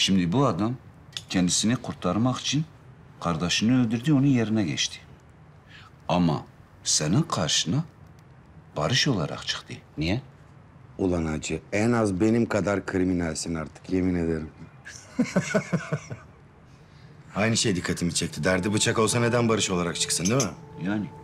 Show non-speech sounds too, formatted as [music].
Şimdi bu adam kendisini kurtarmak için kardeşini öldürdü, onun yerine geçti. Ama senin karşına barış olarak çıktı. Niye? Ulan hacı en az benim kadar kriminalsin artık yemin ederim. [laughs] Aynı şey dikkatimi çekti. Derdi bıçak olsa neden barış olarak çıksın değil mi? Yani.